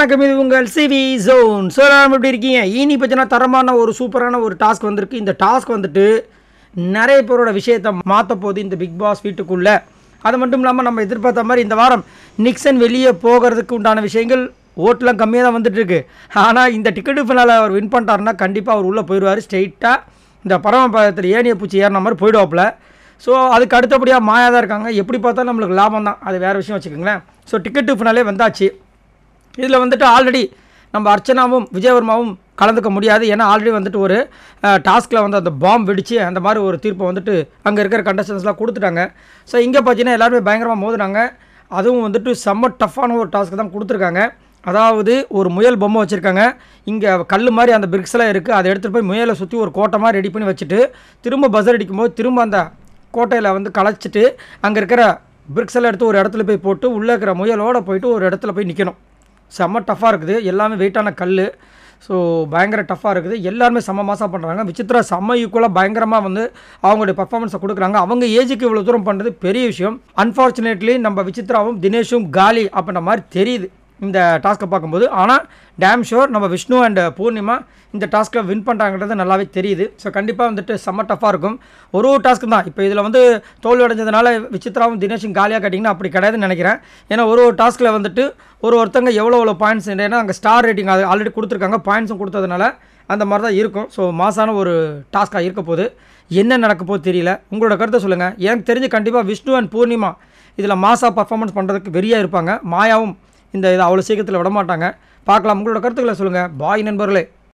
வணக்கம் இது உங்கள் சிவி ஜோன் சோழம் எப்படி இருக்கீங்க இனி பார்த்தீங்கன்னா தரமான ஒரு சூப்பரான ஒரு டாஸ்க் வந்திருக்கு இந்த டாஸ்க் வந்துட்டு நிறைய பேரோட விஷயத்தை மாற்ற போது இந்த பிக் பாஸ் வீட்டுக்குள்ளே அது மட்டும் இல்லாமல் நம்ம எதிர்பார்த்த மாதிரி இந்த வாரம் நிக்சன் வெளியே போகிறதுக்கு உண்டான விஷயங்கள் ஓட்டெலாம் கம்மியாக தான் வந்துட்டுருக்கு ஆனால் இந்த டிக்கெட்டு ஃபினால் அவர் வின் பண்ணிட்டாருன்னா கண்டிப்பாக அவர் உள்ளே போயிடுவார் ஸ்ட்ரெயிட்டாக இந்த பரமபதத்தில் ஏனிய பூச்சி ஏறின மாதிரி போயிடுவாப்பில் ஸோ அதுக்கு அடுத்தபடியாக மாயாக தான் இருக்காங்க எப்படி பார்த்தாலும் நம்மளுக்கு லாபம் தான் அது வேறு விஷயம் வச்சுக்கோங்களேன் ஸோ டிக்கெட்டு ஃபினாலே வந்தாச்சு இதில் வந்துட்டு ஆல்ரெடி நம்ம அர்ச்சனாவும் விஜயவர்மாவும் கலந்துக்க முடியாது ஏன்னா ஆல்ரெடி வந்துட்டு ஒரு டாஸ்கில் வந்து அந்த பாம்பு வெடித்து அந்த மாதிரி ஒரு தீர்ப்பை வந்துட்டு அங்கே இருக்கிற கண்டஸ்டன்ஸ்லாம் கொடுத்துட்டாங்க ஸோ இங்கே பார்த்தீங்கன்னா எல்லாருமே பயங்கரமாக மோதுனாங்க அதுவும் வந்துட்டு செம்ம டஃப்பான ஒரு டாஸ்க்கு தான் கொடுத்துருக்காங்க அதாவது ஒரு முயல் பொம்மை வச்சுருக்காங்க இங்கே கல் மாதிரி அந்த பிரிக்ஸ்லாம் இருக்குது அதை எடுத்துகிட்டு போய் முயலை சுற்றி ஒரு கோட்டமாக ரெடி பண்ணி வச்சுட்டு திரும்ப பஸ்ஸர் அடிக்கும்போது திரும்ப அந்த கோட்டையில் வந்து களைச்சிட்டு அங்கே இருக்கிற பிரிக்ஸ் எல்லாம் எடுத்து ஒரு இடத்துல போய் போட்டு உள்ளே இருக்கிற முயலோடு போயிட்டு ஒரு இடத்துல போய் நிற்கணும் செம்ம டஃப்பாக இருக்குது எல்லாமே வெயிட்டான கல் ஸோ பயங்கர டஃப்பாக இருக்குது எல்லாருமே செம்ம மாதம் பண்ணுறாங்க விசித்ரா செம்ம ஈக்குவலாக பயங்கரமாக வந்து அவங்களுடைய பர்ஃபார்மன்ஸை கொடுக்குறாங்க அவங்க ஏஜுக்கு இவ்வளோ தூரம் பண்ணுறது பெரிய விஷயம் அன்ஃபார்ச்சுனேட்லி நம்ம விசித்ராவும் தினேஷும் காலி அப்படின்ற மாதிரி தெரியுது இந்த டாஸ்க்கை பார்க்கும்போது ஆனால் டேம் ஷோர் நம்ம விஷ்ணு அண்ட் பூர்ணிமா இந்த டாஸ்க்கை வின் பண்ணுறாங்கன்றது நல்லாவே தெரியுது ஸோ கண்டிப்பாக வந்துட்டு செம்ம டஃப்பாக இருக்கும் ஒரு ஒரு டாஸ்க்கு தான் இப்போ இதில் வந்து தோல்வி அடைஞ்சதுனால விசித்ராவும் தினேஷும் காலியாக கேட்டிங்கன்னா அப்படி கிடையாதுன்னு நினைக்கிறேன் ஏன்னா ஒரு ஒரு டாஸ்க்கில் வந்துட்டு ஒரு ஒருத்தங்க எவ்வளோ எவ்வளோ பாயிண்ட்ஸ் ஏன்னா அங்கே ஸ்டார் ரேட்டிங் அது ஆல்ரெடி கொடுத்துருக்காங்க பாயிண்ட்ஸும் கொடுத்ததுனால அந்த மாதிரி தான் இருக்கும் ஸோ மாசான ஒரு டாஸ்க்காக இருக்க போது என்ன நடக்க போது தெரியல உங்களோட கருத்தை சொல்லுங்கள் எனக்கு தெரிஞ்சு கண்டிப்பாக விஷ்ணு அண்ட் பூர்ணிமா இதில் மாசா பர்ஃபார்மன்ஸ் பண்ணுறதுக்கு வெறியாக இருப்பாங்க மாயாவும் இந்த இதை அவ்வளோ சீக்கிரத்தில் விடமாட்டாங்க பார்க்கலாம் உங்களோட கருத்துக்களை சொல்லுங்கள் பாய் நண்பர்களே